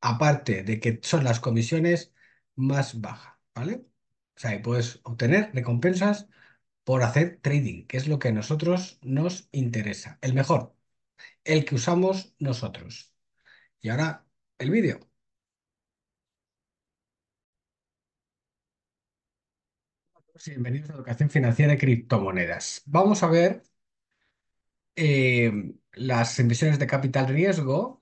aparte de que son las comisiones más bajas, ¿vale? O sea, puedes obtener recompensas por hacer trading, que es lo que a nosotros nos interesa, el mejor, el que usamos nosotros. Y ahora el vídeo. Bienvenidos a Educación Financiera de Criptomonedas. Vamos a ver eh, las emisiones de capital riesgo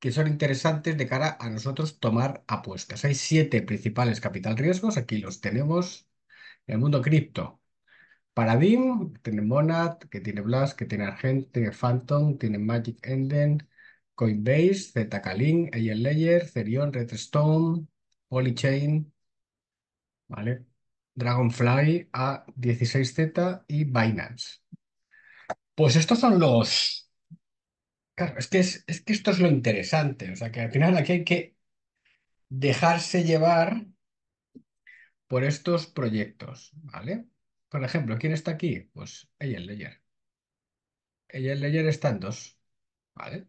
que son interesantes de cara a nosotros tomar apuestas. Hay siete principales capital riesgos, aquí los tenemos en el mundo cripto. Paradigm, que tiene Monad, que tiene Blast, que tiene Argent, tiene Phantom, tiene Magic Enden, Coinbase, Zcaling, Agent Layer, Zerion, Redstone, Polychain, ¿vale? Dragonfly, A16Z y Binance. Pues estos son los Claro, es que, esto es lo interesante, o sea que al final aquí hay que dejarse llevar por estos proyectos, ¿vale? Por ejemplo, ¿quién está aquí? Pues ella el leyer. Ella el leyer están dos, ¿vale?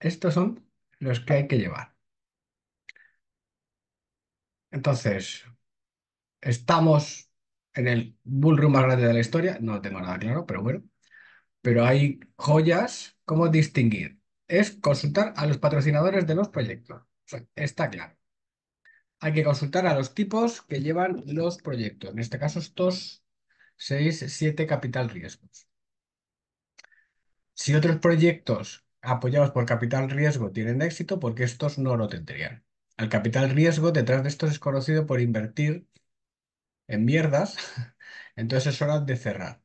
Estos son los que hay que llevar. Entonces, ¿estamos en el bullrun más grande de la historia? No tengo nada claro, pero bueno pero hay joyas, ¿cómo distinguir? Es consultar a los patrocinadores de los proyectos. está claro. Hay que consultar a los tipos que llevan los proyectos. En este caso, estos 6, 7 capital riesgos. Si otros proyectos apoyados por capital riesgo tienen éxito, porque estos no lo tendrían. El capital riesgo detrás de estos es conocido por invertir en mierdas, entonces es hora de cerrar.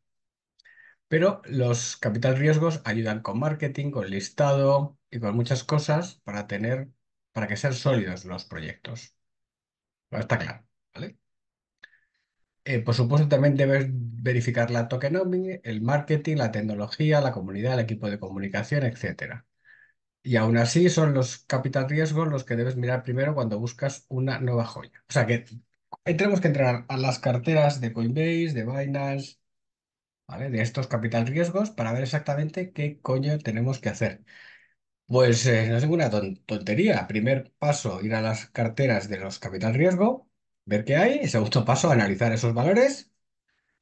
Pero los capital riesgos ayudan con marketing, con listado y con muchas cosas para tener, para que sean sólidos los proyectos. está claro, ¿vale? Eh, por supuesto, también debes verificar la tokenomics, el marketing, la tecnología, la comunidad, el equipo de comunicación, etc. Y aún así son los capital riesgos los que debes mirar primero cuando buscas una nueva joya. O sea que tenemos que entrar a las carteras de Coinbase, de Binance, ¿vale? De estos capital riesgos para ver exactamente qué coño tenemos que hacer. Pues eh, no es ninguna tontería. Primer paso, ir a las carteras de los capital riesgo, ver qué hay. Y Segundo paso, analizar esos valores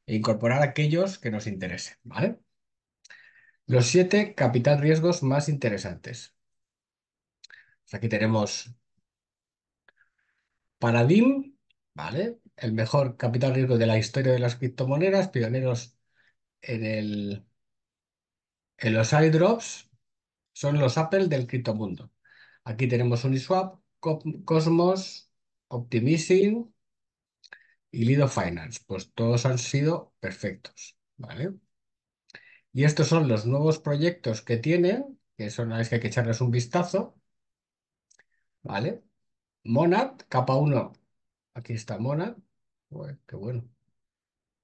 e incorporar aquellos que nos interesen, ¿vale? Los siete capital riesgos más interesantes. aquí tenemos Paradigm, ¿vale? El mejor capital riesgo de la historia de las criptomonedas, pioneros en, el, en los iDrops son los Apple del mundo Aquí tenemos Uniswap, Cosmos, Optimizing y Lido Finance. Pues todos han sido perfectos, ¿vale? Y estos son los nuevos proyectos que tienen, que son a que hay que echarles un vistazo, ¿vale? Monad, capa 1. Aquí está Monad. qué bueno.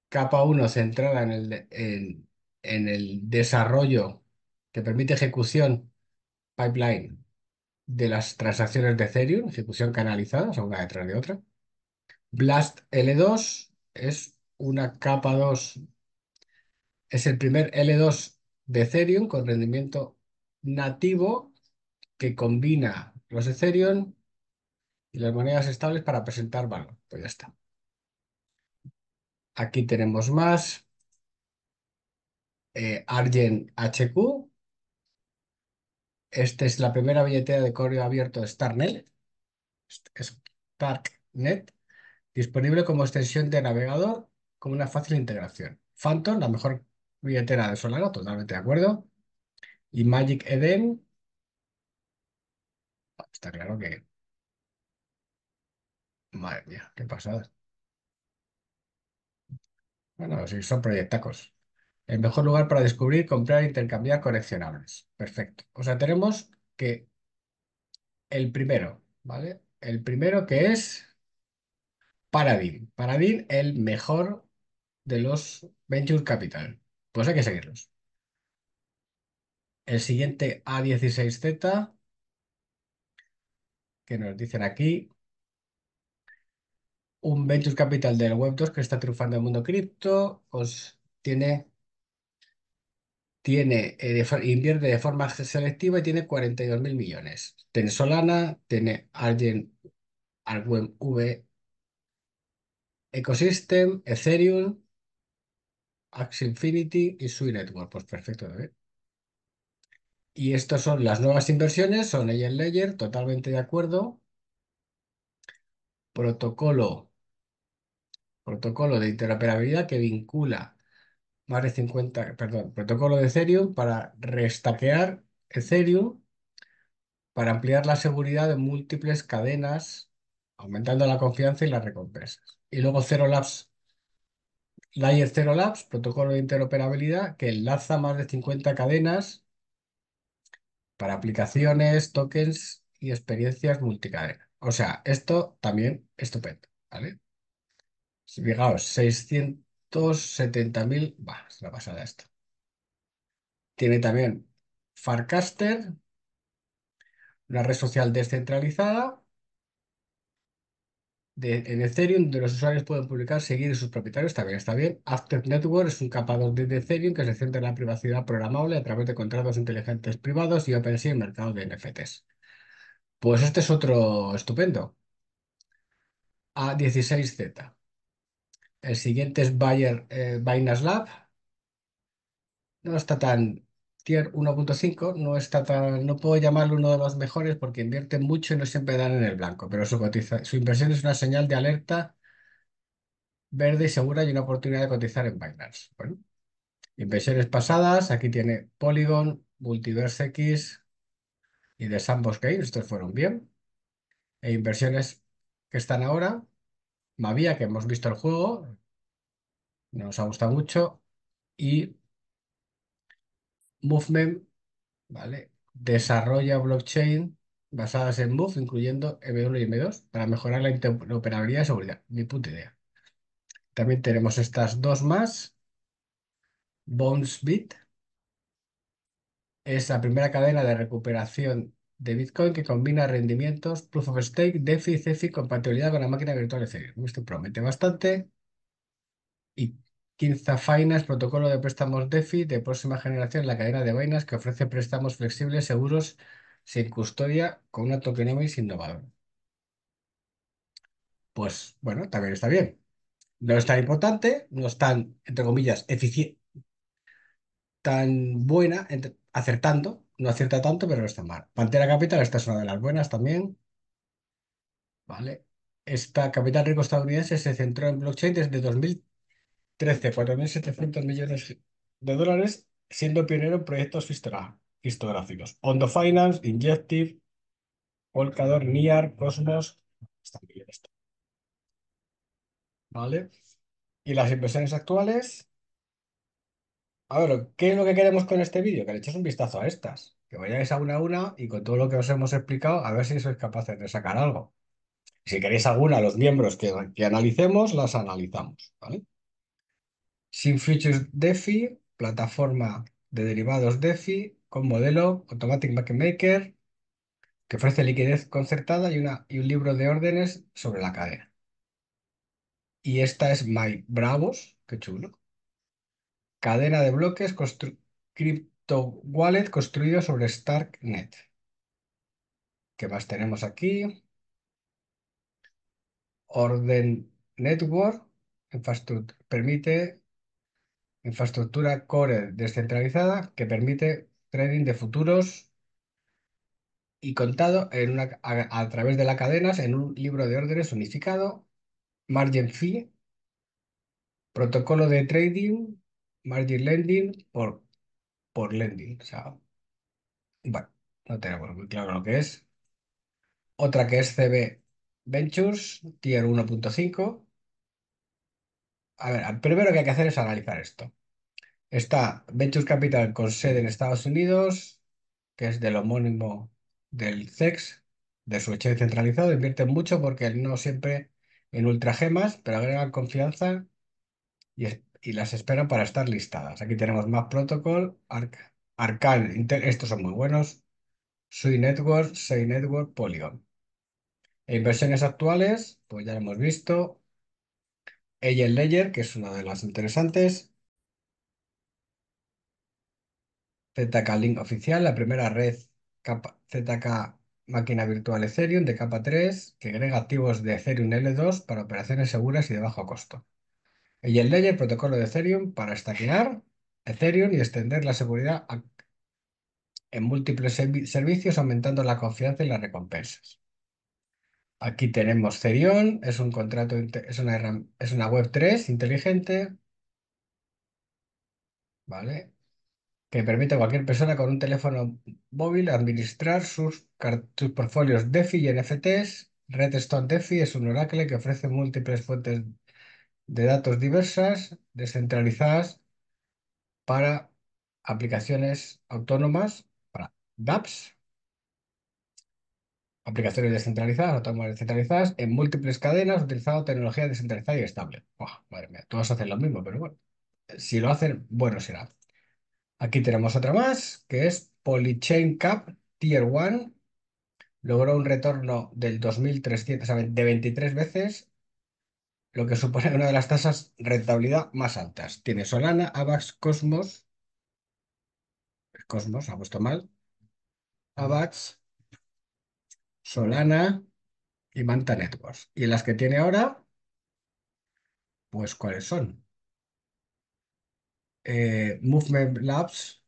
Capa 1 centrada en el, en, el desarrollo que permite ejecución pipeline de las transacciones de Ethereum, ejecución canalizada, o sea, una detrás de otra. Blast L2 es una capa 2, es el primer L2 de Ethereum con rendimiento nativo que combina los Ethereum y las monedas estables para presentar valor. Pues ya está. Aquí tenemos más. Eh, Argen HQ. Esta es la primera billetera de correo abierto de StarNet Starknet. Disponible como extensión de navegador con una fácil integración. Phantom, la mejor billetera de Solana, totalmente de acuerdo. Y Magic Eden. Está claro que... Madre mía, qué pasada. Bueno, sí, son proyectacos. El mejor lugar para descubrir, comprar e intercambiar coleccionables. Perfecto. O sea, tenemos que el primero, ¿vale? El primero que es Paradin. Paradin, el mejor de los Venture Capital. Pues hay que seguirlos. El siguiente A16Z, que nos dicen aquí, un venture capital del Web2 que está triunfando en el mundo cripto, os tiene, tiene eh, invierte de forma selectiva y tiene 42 mil millones. Tiene Solana, tiene Argen, Arwen, V, Ecosystem, Ethereum, Axie Infinity y Sui Network. Pues perfecto, Y estas son las nuevas inversiones, son Agent Layer totalmente de acuerdo. Protocolo protocolo de interoperabilidad que vincula más de 50, perdón, protocolo de Ethereum para restaquear Ethereum para ampliar la seguridad de múltiples cadenas, aumentando la confianza y las recompensas. Y luego Zero Labs, Layer Zero Labs, protocolo de interoperabilidad que enlaza más de 50 cadenas para aplicaciones, tokens y experiencias multicadena. O sea, esto también estupendo, ¿vale? Fijaos, 670.000. va, es una pasada esto. Tiene también Farcaster, una red social descentralizada de, en Ethereum, donde los usuarios pueden publicar, seguir y sus propietarios. También está bien. After Network es un capador de Ethereum que se centra en la privacidad programable a través de contratos inteligentes privados y OpenSea en mercado de NFTs. Pues este es otro estupendo. A16Z. El siguiente es Bayer, Binance eh, Lab. No está tan tier 1.5, no está tan, no puedo llamarlo uno de los mejores porque invierten mucho y no siempre dan en el blanco, pero su, su inversión es una señal de alerta verde y segura y una oportunidad de cotizar en Binance. Bueno, inversiones pasadas, aquí tiene Polygon, Multiverse X y de Sandbox Games, estos fueron bien. E inversiones que están ahora, Mavia, que hemos visto el juego, nos ha gustado mucho, y Movement, ¿vale? Desarrolla blockchain basadas en MOVE, incluyendo M1 y M2, para mejorar la interoperabilidad y seguridad. Mi puta idea. También tenemos estas dos más. Bonesbit, es la primera cadena de recuperación de Bitcoin que combina rendimientos, proof of stake, DeFi, CeFi, compatibilidad con la máquina virtual Ethereum. Esto promete bastante. Y 15 Finance, protocolo de préstamos DeFi de próxima generación, la cadena de vainas que ofrece préstamos flexibles, seguros, sin custodia, con una tokenomics innovadora. Pues bueno, también está bien. No es tan importante, no es tan, entre comillas, tan buena, acertando, no acierta tanto, pero está mal. Pantera Capital, esta es una de las buenas también. Vale. Esta capital rico estadounidense se centró en blockchain desde 2013, 4.700 millones de dólares, siendo pionero en proyectos histográficos. Hondo Finance, Injective, Volcador, NIAR, Cosmos. bien Vale. Y las inversiones actuales. A ver, ¿qué es lo que queremos con este vídeo? Que le echéis un vistazo a estas, que vayáis a una a una y con todo lo que os hemos explicado, a ver si sois capaces de sacar algo. Si queréis alguna, los miembros que, que analicemos, las analizamos, Sin Futures DeFi, plataforma de derivados DeFi con modelo Automatic Market Maker, que ofrece liquidez concertada y, una, y un libro de órdenes sobre la cadena. Y esta es My Bravos, qué chulo. Cadena de bloques Crypto Wallet construido sobre Starknet. ¿Qué más tenemos aquí? Orden Network infraestructura, permite infraestructura core descentralizada que permite trading de futuros y contado en a, través de las cadenas en un libro de órdenes unificado. Margin Fee, protocolo de trading margin lending por, por lending. bueno, no tenemos muy claro lo que es. Otra que es CB Ventures, tier 1.5. A ver, primero que hay que hacer es analizar esto. Está Ventures Capital con sede en Estados Unidos, que es del homónimo del CEX, de su exchange centralizado. Invierten mucho porque no siempre en ultra gemas, pero agregan confianza y, y las esperan para estar listadas. Aquí tenemos Map Protocol, Arc, estos son muy buenos, Sui Network, Sei Network, Polygon. E inversiones actuales, pues ya lo hemos visto. Agent Layer, que es una de las interesantes. ZK Link oficial, la primera red ZK máquina virtual Ethereum de capa 3 que agrega activos de Ethereum L2 para operaciones seguras y de bajo costo. Y el layer protocolo de Ethereum para estacionar Ethereum y extender la seguridad en múltiples servicios, aumentando la confianza y las recompensas. Aquí tenemos Cerion, es un contrato, es una, es una web 3 inteligente, ¿vale? que permite a cualquier persona con un teléfono móvil administrar sus, sus portfolios DeFi y NFTs. Redstone DeFi es un oracle que ofrece múltiples fuentes de datos diversas, descentralizadas, para aplicaciones autónomas, para dApps, aplicaciones descentralizadas, autónomas descentralizadas, en múltiples cadenas, utilizando tecnología descentralizada y estable. madre mía, todos hacen lo mismo, pero bueno, si lo hacen, bueno será. Aquí tenemos otra más, que es Polychain Cap Tier 1. Logró un retorno del 2.300, de 23 veces lo que supone una de las tasas de rentabilidad más altas. Tiene Solana, Avax, Cosmos. Cosmos, ha puesto mal. Avax, Solana y Manta Networks. Y las que tiene ahora, pues, ¿cuáles son? Eh, Movement Labs.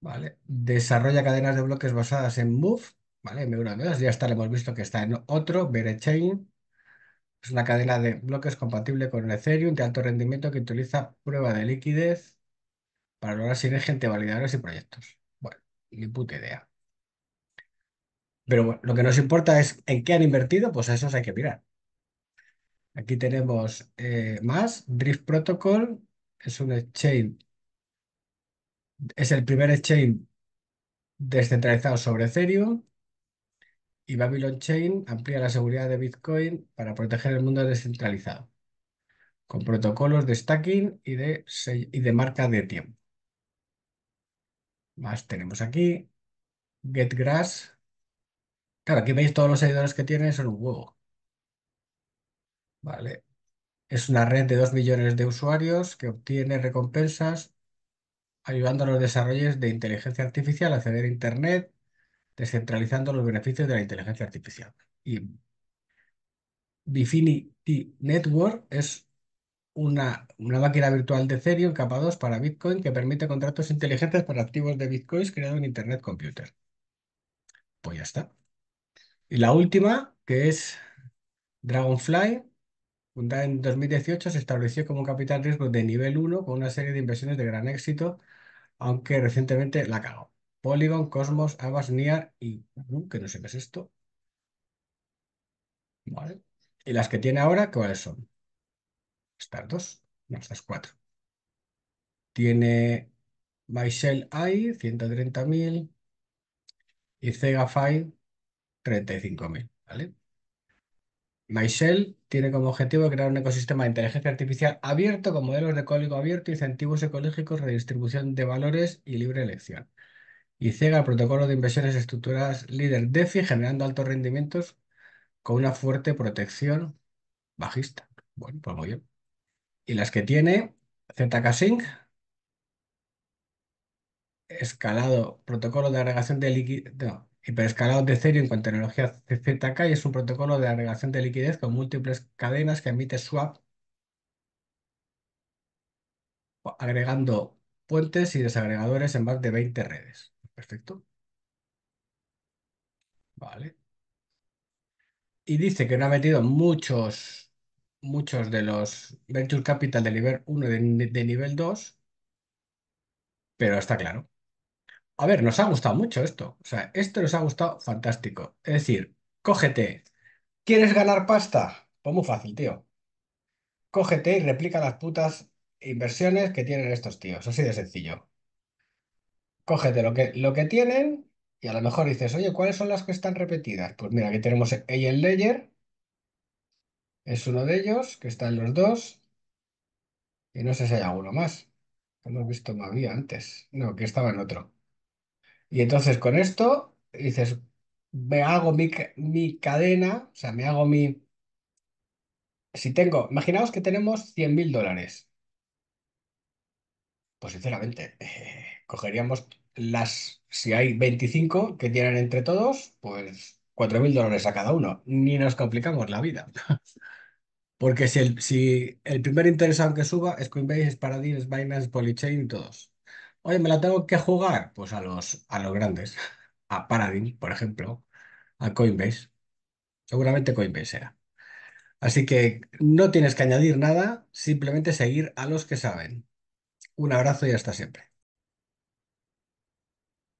Vale. Desarrolla cadenas de bloques basadas en Move. Vale, me una Ya está, le hemos visto que está en otro, chain es una cadena de bloques compatible con Ethereum de alto rendimiento que utiliza prueba de liquidez para lograr sinergia entre validadores y proyectos. Bueno, ni puta idea. Pero lo que nos importa es en qué han invertido, pues a esos hay que mirar. Aquí tenemos eh, más, Drift Protocol, es un exchange, es el primer exchange descentralizado sobre Ethereum y Babylon Chain amplía la seguridad de Bitcoin para proteger el mundo descentralizado, con protocolos de stacking y de, y de marca de tiempo. Más tenemos aquí GetGrass. Claro, aquí veis todos los seguidores que tiene, son un huevo. Vale. Es una red de 2 millones de usuarios que obtiene recompensas ayudando a los desarrollos de inteligencia artificial a acceder a Internet descentralizando los beneficios de la inteligencia artificial. Y Bifinity Network es una, una máquina virtual de en capa 2 para Bitcoin que permite contratos inteligentes para activos de Bitcoins creados en Internet Computer. Pues ya está. Y la última, que es Dragonfly, fundada en 2018, se estableció como capital riesgo de nivel 1 con una serie de inversiones de gran éxito, aunque recientemente la cagó. Polygon, Cosmos, Avas, y... que no sé qué es esto. Vale. ¿Y las que tiene ahora cuáles son? Estas dos, no, estas cuatro. Tiene MyShell AI, 130.000 y SegaFi 35.000, ¿vale? MyShell tiene como objetivo crear un ecosistema de inteligencia artificial abierto con modelos de código abierto, incentivos ecológicos, redistribución de valores y libre elección y CEGA, protocolo de inversiones estructuradas líder DeFi, generando altos rendimientos con una fuerte protección bajista. Bueno, pues muy bien. Y las que tiene ZK Sync, escalado, protocolo de agregación de liquidez, no, hiperescalado de cuanto con tecnología ZK y es un protocolo de agregación de liquidez con múltiples cadenas que emite swap, agregando puentes y desagregadores en más de 20 redes. Perfecto. Vale. Y dice que no ha metido muchos, muchos de los Venture Capital de nivel 1 y de, de nivel 2, pero está claro. A ver, nos ha gustado mucho esto. O sea, esto nos ha gustado fantástico. Es decir, cógete. ¿Quieres ganar pasta? Pues muy fácil, tío. Cógete y replica las putas inversiones que tienen estos tíos. Así de sencillo cógete lo que, lo que tienen y a lo mejor dices, oye, ¿cuáles son las que están repetidas? Pues mira, aquí tenemos el Layer, es uno de ellos, que está en los dos, y no sé si hay alguno más. Hemos visto había antes, no, que estaba en otro. Y entonces con esto dices, me hago mi, cadena, o sea, me hago mi... Si tengo, imaginaos que tenemos 100.000 mil dólares. Pues sinceramente, eh, cogeríamos las, si hay 25 que tienen entre todos, pues 4.000 dólares a cada uno. Ni nos complicamos la vida. Porque si el, primer interesado que suba es Coinbase, es Paradis, es Binance, Polychain, todos. Oye, ¿me la tengo que jugar? Pues a los, a los grandes. A Paradis, por ejemplo. A Coinbase. Seguramente Coinbase sea. Así que no tienes que añadir nada, simplemente seguir a los que saben. Un abrazo y hasta siempre.